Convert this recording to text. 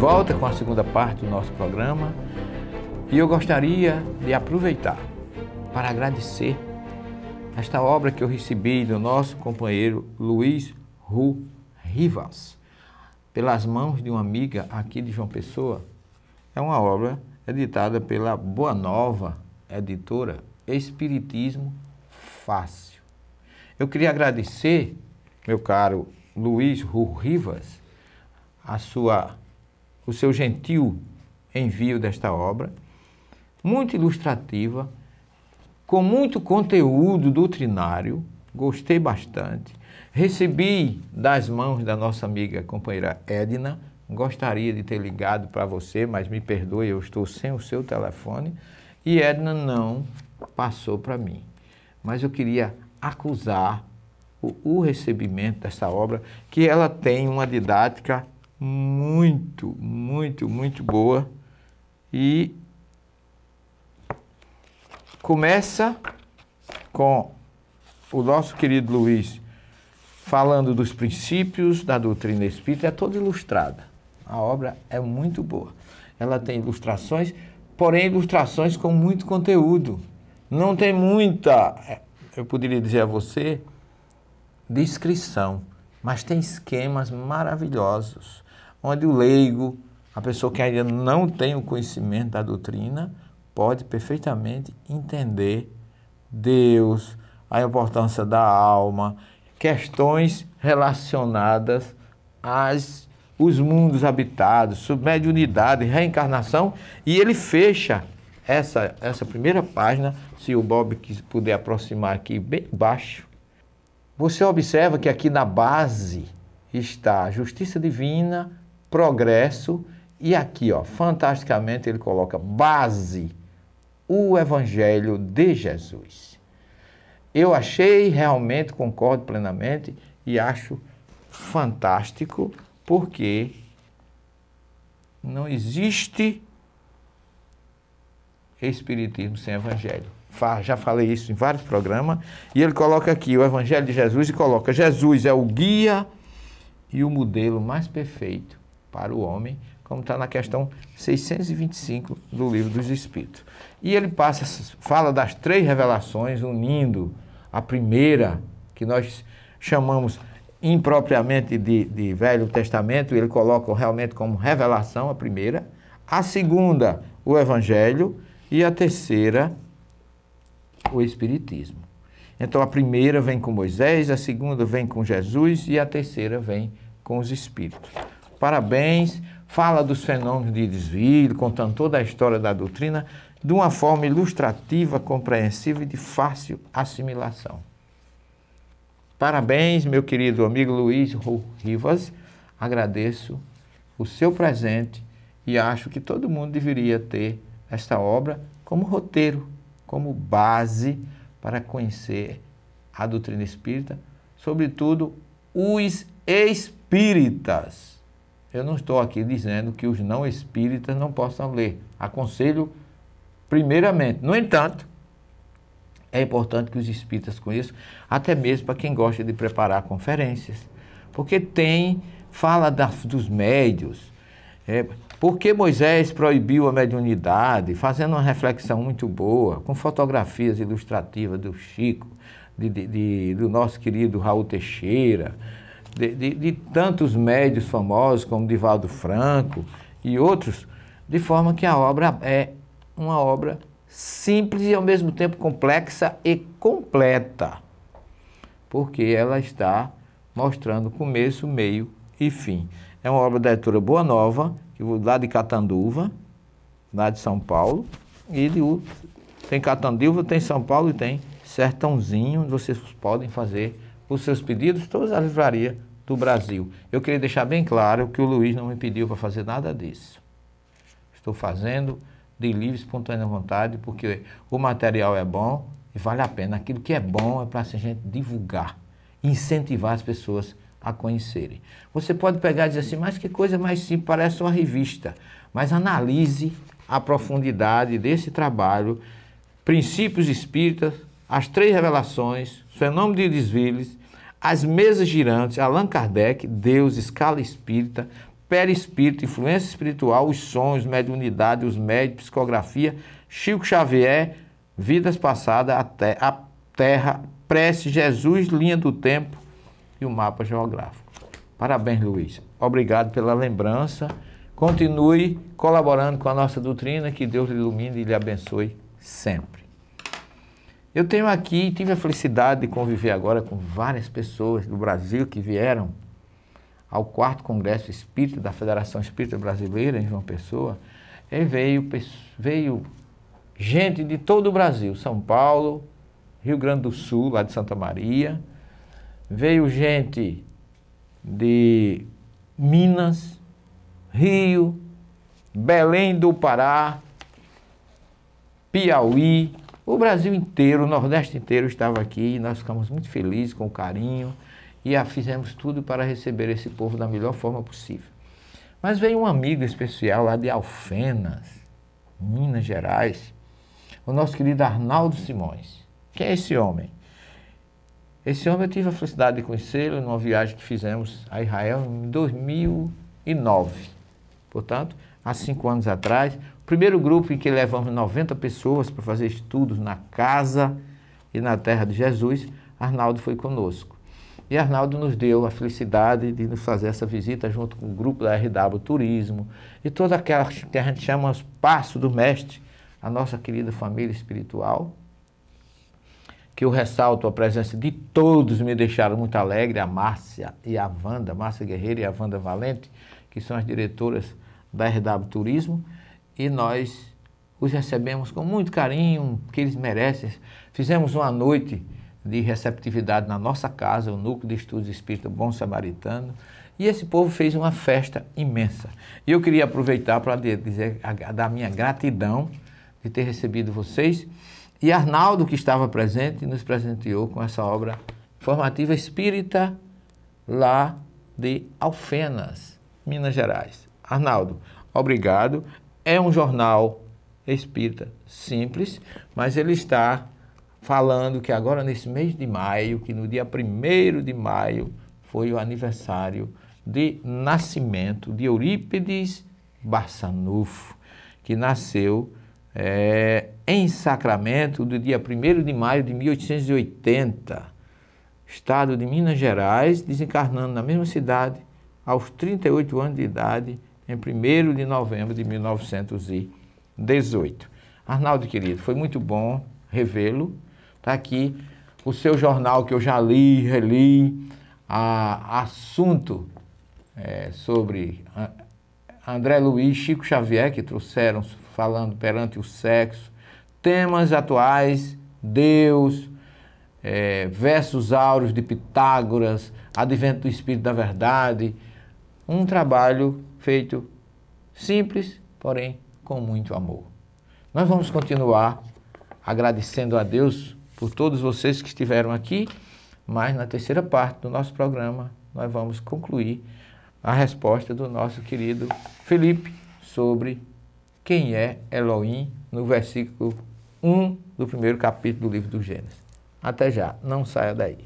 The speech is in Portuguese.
volta com a segunda parte do nosso programa e eu gostaria de aproveitar para agradecer esta obra que eu recebi do nosso companheiro Luiz Ru Rivas, pelas mãos de uma amiga aqui de João Pessoa. É uma obra editada pela Boa Nova Editora Espiritismo Fácil. Eu queria agradecer, meu caro Luiz Ru Rivas, a sua o seu gentil envio desta obra, muito ilustrativa, com muito conteúdo doutrinário, gostei bastante. Recebi das mãos da nossa amiga companheira Edna, gostaria de ter ligado para você, mas me perdoe, eu estou sem o seu telefone, e Edna não passou para mim. Mas eu queria acusar o, o recebimento dessa obra, que ela tem uma didática muito, muito, muito boa e começa com o nosso querido Luiz falando dos princípios da doutrina espírita, é toda ilustrada. A obra é muito boa. Ela tem ilustrações, porém ilustrações com muito conteúdo. Não tem muita, é, eu poderia dizer a você, descrição, mas tem esquemas maravilhosos onde o leigo, a pessoa que ainda não tem o conhecimento da doutrina, pode perfeitamente entender Deus, a importância da alma, questões relacionadas às os mundos habitados, unidade, reencarnação, e ele fecha essa, essa primeira página, se o Bob puder aproximar aqui bem baixo. Você observa que aqui na base está a justiça divina, progresso e aqui, ó, fantasticamente ele coloca base o evangelho de Jesus. Eu achei realmente concordo plenamente e acho fantástico porque não existe espiritismo sem evangelho. Já falei isso em vários programas e ele coloca aqui o evangelho de Jesus e coloca Jesus é o guia e o modelo mais perfeito para o homem, como está na questão 625 do Livro dos Espíritos. E ele passa, fala das três revelações, unindo a primeira, que nós chamamos impropriamente de, de Velho Testamento, ele coloca realmente como revelação, a primeira, a segunda, o Evangelho, e a terceira, o Espiritismo. Então a primeira vem com Moisés, a segunda vem com Jesus e a terceira vem com os Espíritos parabéns, fala dos fenômenos de desvio, contando toda a história da doutrina de uma forma ilustrativa, compreensiva e de fácil assimilação. Parabéns, meu querido amigo Luiz Rivas, agradeço o seu presente e acho que todo mundo deveria ter esta obra como roteiro, como base para conhecer a doutrina espírita, sobretudo os espíritas. Eu não estou aqui dizendo que os não espíritas não possam ler. Aconselho primeiramente. No entanto, é importante que os espíritas conheçam, até mesmo para quem gosta de preparar conferências. Porque tem, fala dos médios. É, por que Moisés proibiu a mediunidade? Fazendo uma reflexão muito boa, com fotografias ilustrativas do Chico, de, de, de, do nosso querido Raul Teixeira de, de, de tantos médios famosos como Divaldo Franco e outros, de forma que a obra é uma obra simples e ao mesmo tempo complexa e completa, porque ela está mostrando começo, meio e fim. É uma obra da editora Boa Nova, lá de Catanduva, lá de São Paulo, e de, tem Catanduva, tem São Paulo e tem Sertãozinho, onde vocês podem fazer os seus pedidos, todas as livrarias do Brasil. Eu queria deixar bem claro que o Luiz não me pediu para fazer nada disso. Estou fazendo de livre, espontânea vontade, porque o material é bom e vale a pena. Aquilo que é bom é para a gente divulgar, incentivar as pessoas a conhecerem. Você pode pegar e dizer assim, mas que coisa mais simples, parece uma revista. Mas analise a profundidade desse trabalho, princípios espíritas, as três revelações, fenômeno de desviles, as mesas girantes, Allan Kardec, Deus, escala espírita, perispírito, influência espiritual, os sonhos, mediunidade, os médios, psicografia, Chico Xavier, vidas passadas, a, te a terra, prece, Jesus, linha do tempo e o mapa geográfico. Parabéns, Luiz. Obrigado pela lembrança. Continue colaborando com a nossa doutrina, que Deus lhe ilumine e lhe abençoe sempre. Eu tenho aqui, tive a felicidade de conviver agora com várias pessoas do Brasil que vieram ao quarto Congresso Espírita da Federação Espírita Brasileira em João Pessoa. E veio, veio gente de todo o Brasil, São Paulo, Rio Grande do Sul, lá de Santa Maria, veio gente de Minas, Rio, Belém do Pará, Piauí, o Brasil inteiro, o Nordeste inteiro estava aqui e nós ficamos muito felizes com o carinho e a fizemos tudo para receber esse povo da melhor forma possível. Mas veio um amigo especial lá de Alfenas, Minas Gerais, o nosso querido Arnaldo Simões. Quem é esse homem? Esse homem eu tive a felicidade de conhecê-lo numa viagem que fizemos a Israel em 2009. Portanto, há cinco anos atrás, Primeiro grupo em que levamos 90 pessoas para fazer estudos na casa e na terra de Jesus, Arnaldo foi conosco. E Arnaldo nos deu a felicidade de nos fazer essa visita junto com o grupo da RW Turismo e toda aquela que a gente chama os passos do mestre, a nossa querida família espiritual, que eu ressalto a presença de todos, me deixaram muito alegre, a Márcia e a Wanda, Márcia Guerreiro e a Wanda Valente, que são as diretoras da RW Turismo, e nós os recebemos com muito carinho, que eles merecem. Fizemos uma noite de receptividade na nossa casa, o Núcleo de Estudos Espírita Bom Samaritano, e esse povo fez uma festa imensa. E eu queria aproveitar para dizer da minha gratidão de ter recebido vocês. E Arnaldo, que estava presente, nos presenteou com essa obra formativa espírita lá de Alfenas, Minas Gerais. Arnaldo, obrigado. É um jornal espírita simples, mas ele está falando que agora nesse mês de maio, que no dia 1 de maio foi o aniversário de nascimento de Eurípides Barçanufo, que nasceu é, em Sacramento do dia 1 de maio de 1880, estado de Minas Gerais, desencarnando na mesma cidade aos 38 anos de idade em 1 de novembro de 1918. Arnaldo, querido, foi muito bom revê-lo. Está aqui o seu jornal que eu já li, reli, a, assunto é, sobre André Luiz Chico Xavier, que trouxeram falando perante o sexo, temas atuais, Deus, é, versos áureos de Pitágoras, advento do Espírito da Verdade, um trabalho feito simples, porém com muito amor. Nós vamos continuar agradecendo a Deus por todos vocês que estiveram aqui, mas na terceira parte do nosso programa nós vamos concluir a resposta do nosso querido Felipe sobre quem é Elohim no versículo 1 do primeiro capítulo do livro do Gênesis. Até já, não saia daí.